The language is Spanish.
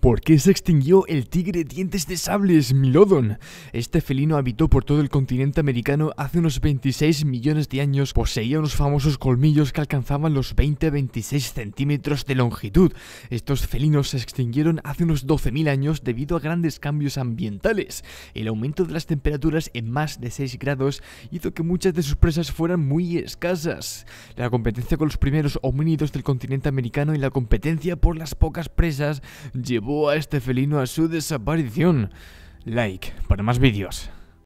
¿Por qué se extinguió el tigre dientes de sables, Milodon? Este felino habitó por todo el continente americano hace unos 26 millones de años, poseía unos famosos colmillos que alcanzaban los 20-26 centímetros de longitud. Estos felinos se extinguieron hace unos 12.000 años debido a grandes cambios ambientales. El aumento de las temperaturas en más de 6 grados hizo que muchas de sus presas fueran muy escasas. La competencia con los primeros homínidos del continente americano y la competencia por las pocas presas llevó a este felino a su desaparición. Like para más vídeos.